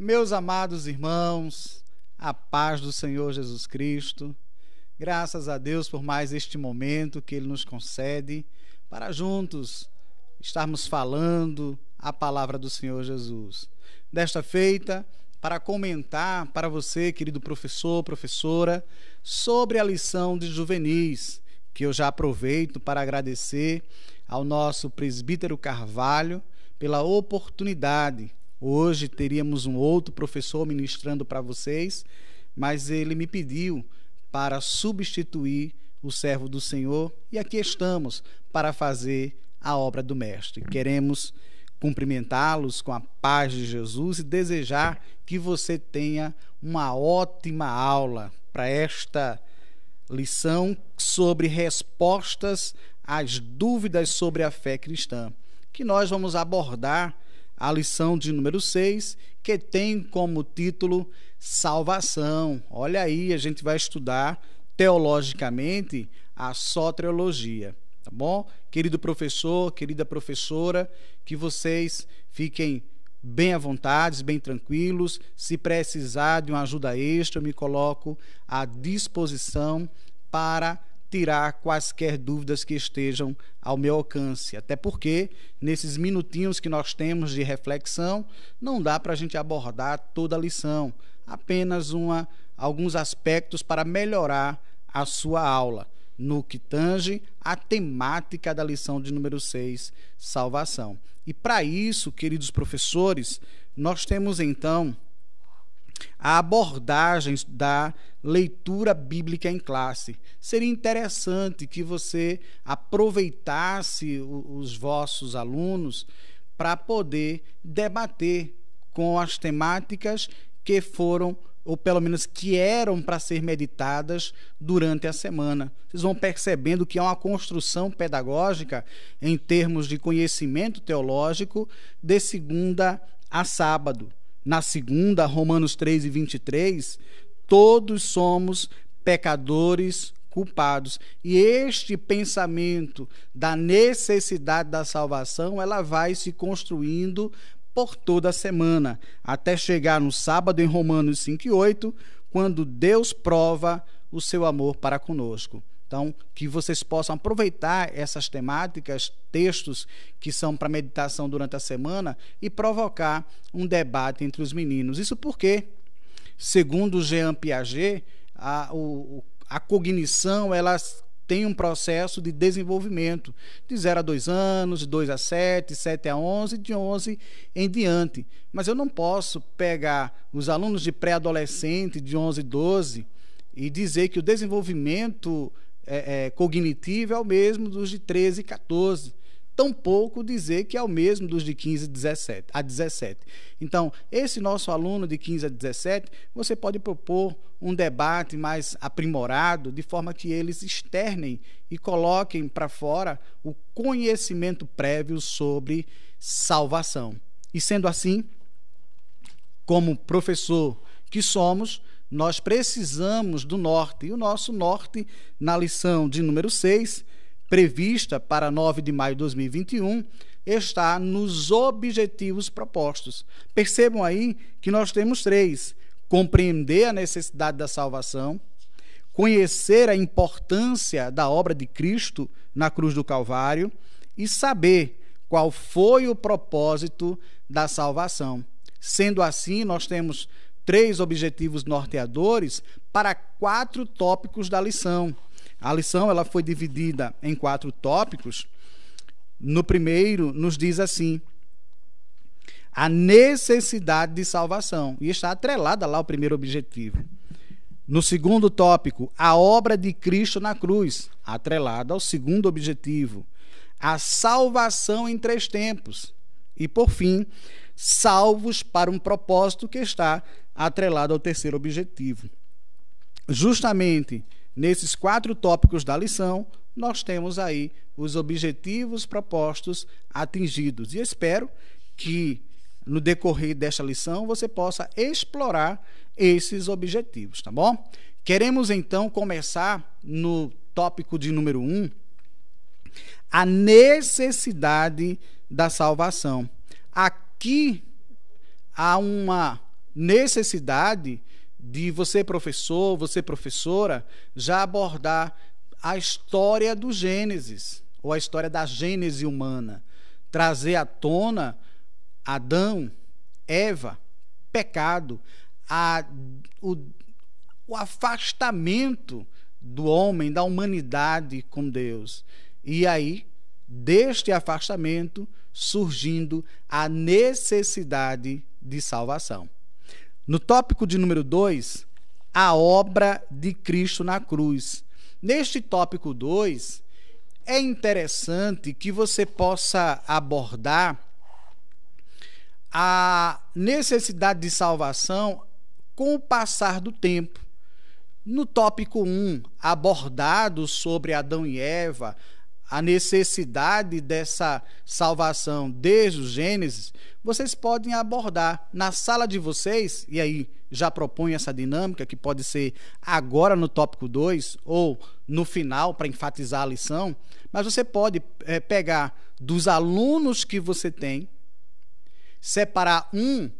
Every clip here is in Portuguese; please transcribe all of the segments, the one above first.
Meus amados irmãos, a paz do Senhor Jesus Cristo, graças a Deus por mais este momento que Ele nos concede para juntos estarmos falando a palavra do Senhor Jesus. Desta feita, para comentar para você, querido professor, professora, sobre a lição de juvenis, que eu já aproveito para agradecer ao nosso presbítero Carvalho pela oportunidade Hoje teríamos um outro professor ministrando para vocês, mas ele me pediu para substituir o servo do Senhor e aqui estamos para fazer a obra do Mestre. Queremos cumprimentá-los com a paz de Jesus e desejar que você tenha uma ótima aula para esta lição sobre respostas às dúvidas sobre a fé cristã, que nós vamos abordar a lição de número 6, que tem como título Salvação. Olha aí, a gente vai estudar teologicamente a soteriologia, tá bom? Querido professor, querida professora, que vocês fiquem bem à vontade, bem tranquilos. Se precisar de uma ajuda extra, eu me coloco à disposição para tirar quaisquer dúvidas que estejam ao meu alcance. Até porque, nesses minutinhos que nós temos de reflexão, não dá para a gente abordar toda a lição, apenas uma, alguns aspectos para melhorar a sua aula no que tange a temática da lição de número 6, salvação. E para isso, queridos professores, nós temos então a abordagem da leitura bíblica em classe. Seria interessante que você aproveitasse os vossos alunos para poder debater com as temáticas que foram ou pelo menos que eram para ser meditadas durante a semana. Vocês vão percebendo que há é uma construção pedagógica em termos de conhecimento teológico de segunda a sábado na segunda, Romanos 3 e 23, todos somos pecadores culpados. E este pensamento da necessidade da salvação, ela vai se construindo por toda a semana, até chegar no sábado em Romanos 5 e 8, quando Deus prova o seu amor para conosco. Então, que vocês possam aproveitar essas temáticas, textos que são para meditação durante a semana e provocar um debate entre os meninos. Isso porque, segundo Jean Piaget, a, o, a cognição ela tem um processo de desenvolvimento de 0 a 2 anos, de 2 a 7, 7 a 11, de 11 em diante. Mas eu não posso pegar os alunos de pré-adolescente de 11 e 12 e dizer que o desenvolvimento é, é, cognitivo é o mesmo dos de 13 e 14. Tampouco dizer que é o mesmo dos de 15 17, a 17. Então, esse nosso aluno de 15 a 17, você pode propor um debate mais aprimorado, de forma que eles externem e coloquem para fora o conhecimento prévio sobre salvação. E sendo assim, como professor que somos, nós precisamos do norte. E o nosso norte, na lição de número 6, prevista para 9 de maio de 2021, está nos objetivos propostos. Percebam aí que nós temos três: compreender a necessidade da salvação, conhecer a importância da obra de Cristo na cruz do Calvário e saber qual foi o propósito da salvação. Sendo assim, nós temos três objetivos norteadores para quatro tópicos da lição. A lição ela foi dividida em quatro tópicos. No primeiro, nos diz assim: a necessidade de salvação, e está atrelada lá o primeiro objetivo. No segundo tópico, a obra de Cristo na cruz, atrelada ao segundo objetivo. A salvação em três tempos. E por fim, salvos para um propósito que está atrelado ao terceiro objetivo. Justamente nesses quatro tópicos da lição, nós temos aí os objetivos propostos atingidos. E espero que no decorrer desta lição você possa explorar esses objetivos, tá bom? Queremos então começar no tópico de número 1, um, a necessidade da salvação. A aqui há uma necessidade de você, professor, você, professora, já abordar a história do Gênesis, ou a história da Gênese humana. Trazer à tona Adão, Eva, pecado, a, o, o afastamento do homem, da humanidade com Deus. E aí deste afastamento, surgindo a necessidade de salvação. No tópico de número 2, a obra de Cristo na cruz. Neste tópico 2, é interessante que você possa abordar a necessidade de salvação com o passar do tempo. No tópico 1, um, abordado sobre Adão e Eva, a necessidade dessa salvação desde o Gênesis, vocês podem abordar na sala de vocês, e aí já propõe essa dinâmica, que pode ser agora no tópico 2 ou no final, para enfatizar a lição, mas você pode é, pegar dos alunos que você tem, separar um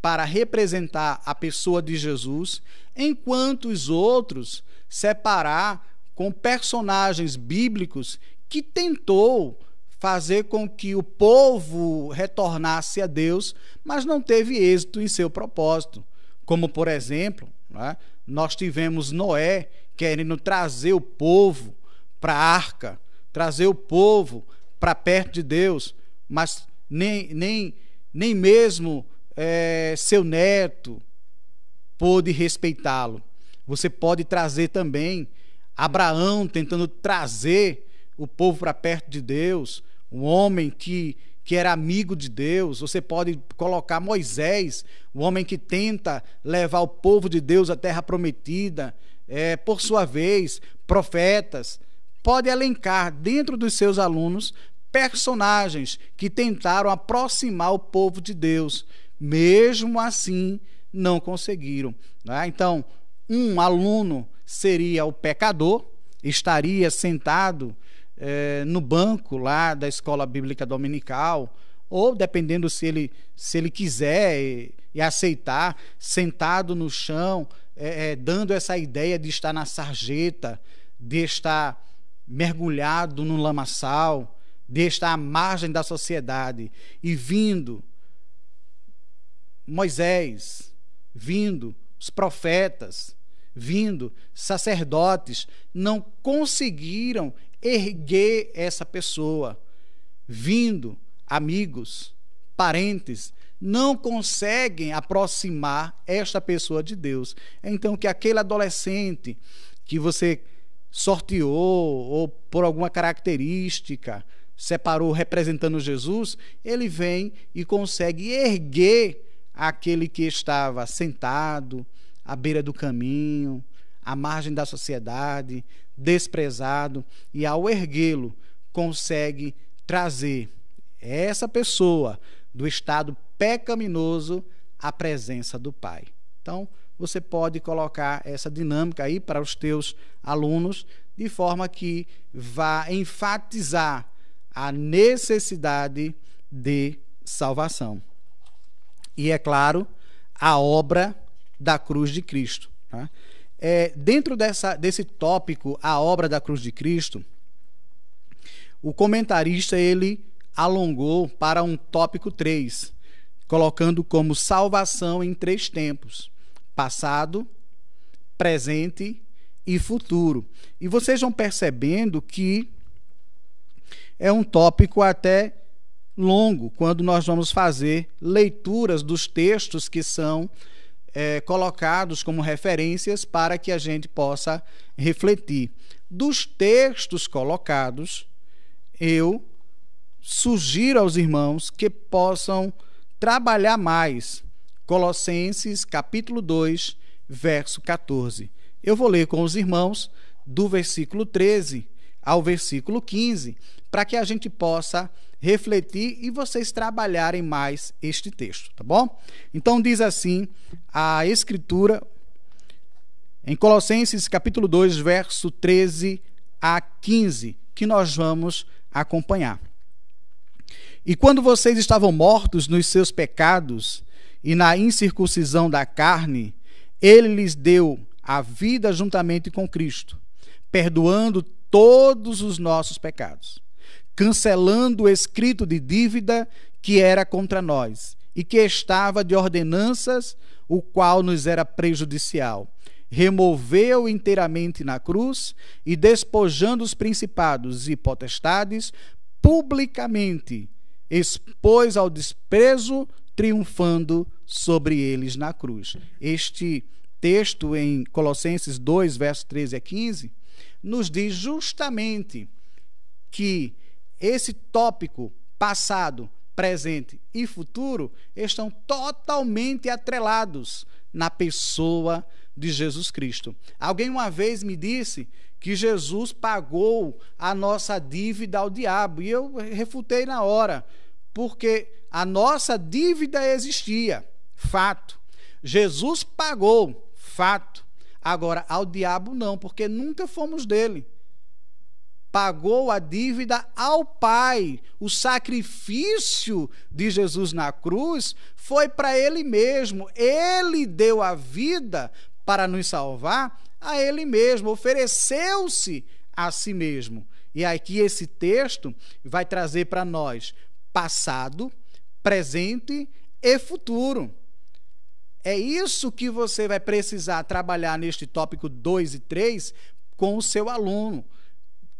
para representar a pessoa de Jesus, enquanto os outros separar com personagens bíblicos que tentou fazer com que o povo retornasse a Deus, mas não teve êxito em seu propósito. Como, por exemplo, né, nós tivemos Noé querendo trazer o povo para a arca, trazer o povo para perto de Deus, mas nem, nem, nem mesmo é, seu neto pôde respeitá-lo. Você pode trazer também Abraão tentando trazer o povo para perto de Deus, um homem que, que era amigo de Deus. Você pode colocar Moisés, o um homem que tenta levar o povo de Deus à terra prometida. É, por sua vez, profetas. Pode elencar dentro dos seus alunos personagens que tentaram aproximar o povo de Deus. Mesmo assim, não conseguiram. Né? Então, um aluno seria o pecador, estaria sentado é, no banco lá da escola bíblica dominical, ou dependendo se ele, se ele quiser e, e aceitar, sentado no chão, é, é, dando essa ideia de estar na sarjeta, de estar mergulhado no lamaçal, de estar à margem da sociedade, e vindo Moisés, vindo os profetas, vindo, sacerdotes, não conseguiram erguer essa pessoa. Vindo, amigos, parentes, não conseguem aproximar esta pessoa de Deus. Então, que aquele adolescente que você sorteou ou por alguma característica separou representando Jesus, ele vem e consegue erguer aquele que estava sentado, à beira do caminho, à margem da sociedade, desprezado, e ao erguê-lo, consegue trazer essa pessoa do estado pecaminoso à presença do Pai. Então, você pode colocar essa dinâmica aí para os teus alunos de forma que vá enfatizar a necessidade de salvação. E é claro, a obra da cruz de Cristo. Né? É, dentro dessa, desse tópico, a obra da cruz de Cristo, o comentarista ele alongou para um tópico 3, colocando como salvação em três tempos: passado, presente e futuro. E vocês vão percebendo que é um tópico até longo quando nós vamos fazer leituras dos textos que são é, colocados como referências para que a gente possa refletir. Dos textos colocados, eu sugiro aos irmãos que possam trabalhar mais. Colossenses capítulo 2, verso 14. Eu vou ler com os irmãos do versículo 13 ao versículo 15, para que a gente possa refletir e vocês trabalharem mais este texto, tá bom? Então diz assim a escritura em Colossenses capítulo 2, verso 13 a 15, que nós vamos acompanhar. E quando vocês estavam mortos nos seus pecados e na incircuncisão da carne, ele lhes deu a vida juntamente com Cristo, perdoando todos os nossos pecados cancelando o escrito de dívida que era contra nós e que estava de ordenanças, o qual nos era prejudicial. Removeu inteiramente na cruz e despojando os principados e potestades, publicamente expôs ao desprezo, triunfando sobre eles na cruz. Este texto em Colossenses 2, verso 13 a 15, nos diz justamente que esse tópico passado, presente e futuro estão totalmente atrelados na pessoa de Jesus Cristo. Alguém uma vez me disse que Jesus pagou a nossa dívida ao diabo e eu refutei na hora, porque a nossa dívida existia, fato. Jesus pagou, fato. Agora, ao diabo não, porque nunca fomos dele pagou a dívida ao Pai. O sacrifício de Jesus na cruz foi para ele mesmo. Ele deu a vida para nos salvar a ele mesmo, ofereceu-se a si mesmo. E aqui esse texto vai trazer para nós passado, presente e futuro. É isso que você vai precisar trabalhar neste tópico 2 e 3 com o seu aluno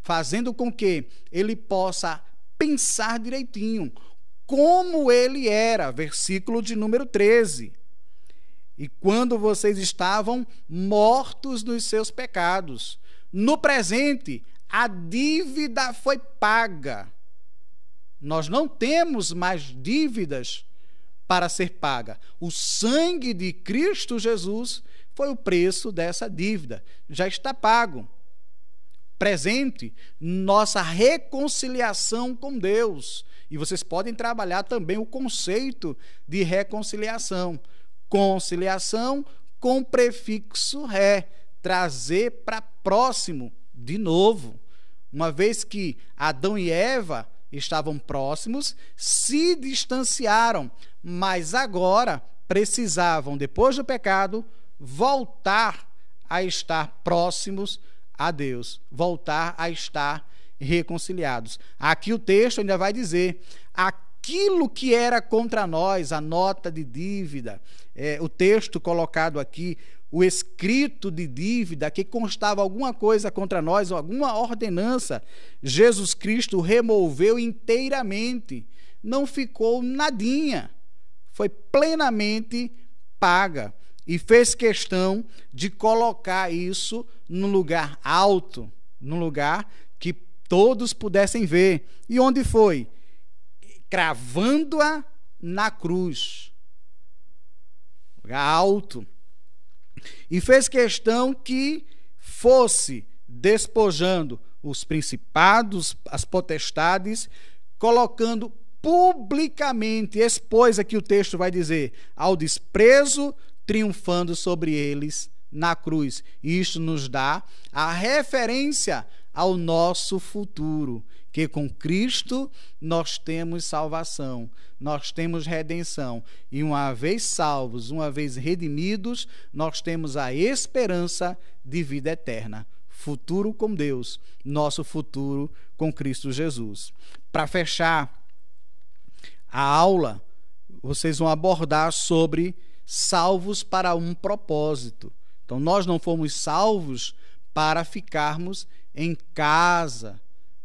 fazendo com que ele possa pensar direitinho como ele era, versículo de número 13. E quando vocês estavam mortos nos seus pecados, no presente a dívida foi paga. Nós não temos mais dívidas para ser paga. O sangue de Cristo Jesus foi o preço dessa dívida. Já está pago presente nossa reconciliação com Deus. E vocês podem trabalhar também o conceito de reconciliação. Conciliação com prefixo ré, trazer para próximo de novo. Uma vez que Adão e Eva estavam próximos, se distanciaram, mas agora precisavam, depois do pecado, voltar a estar próximos a Deus, voltar a estar reconciliados. Aqui o texto ainda vai dizer: aquilo que era contra nós, a nota de dívida, é, o texto colocado aqui, o escrito de dívida que constava alguma coisa contra nós, alguma ordenança, Jesus Cristo removeu inteiramente, não ficou nadinha, foi plenamente paga e fez questão de colocar isso num lugar alto, num lugar que todos pudessem ver. E onde foi? Cravando-a na cruz. Lugar alto. E fez questão que fosse despojando os principados, as potestades, colocando publicamente, expôs aqui o texto vai dizer, ao desprezo triunfando sobre eles na cruz. Isto nos dá a referência ao nosso futuro, que com Cristo nós temos salvação, nós temos redenção. E uma vez salvos, uma vez redimidos, nós temos a esperança de vida eterna. Futuro com Deus, nosso futuro com Cristo Jesus. Para fechar a aula, vocês vão abordar sobre salvos para um propósito. Então, nós não fomos salvos para ficarmos em casa,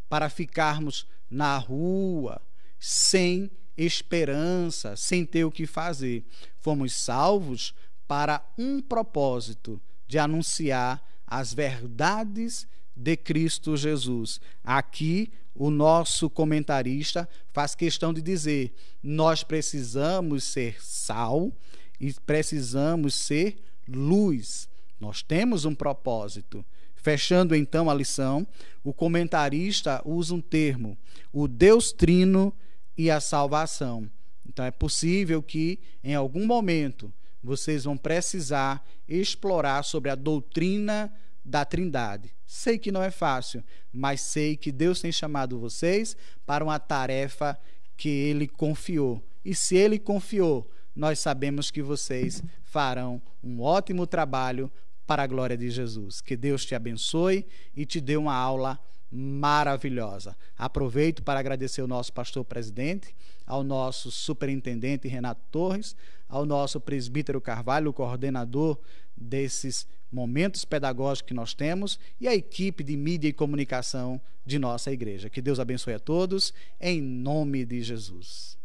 para ficarmos na rua, sem esperança, sem ter o que fazer. Fomos salvos para um propósito de anunciar as verdades de Cristo Jesus. Aqui, o nosso comentarista faz questão de dizer: nós precisamos ser sal e precisamos ser luz. Nós temos um propósito. Fechando então a lição, o comentarista usa um termo, o Deus Trino e a salvação. Então é possível que em algum momento vocês vão precisar explorar sobre a doutrina da Trindade. Sei que não é fácil, mas sei que Deus tem chamado vocês para uma tarefa que ele confiou. E se ele confiou, nós sabemos que vocês farão um ótimo trabalho para a glória de Jesus. Que Deus te abençoe e te dê uma aula maravilhosa. Aproveito para agradecer ao nosso pastor presidente, ao nosso superintendente Renato Torres, ao nosso presbítero Carvalho, coordenador desses momentos pedagógicos que nós temos e à equipe de mídia e comunicação de nossa igreja. Que Deus abençoe a todos, em nome de Jesus.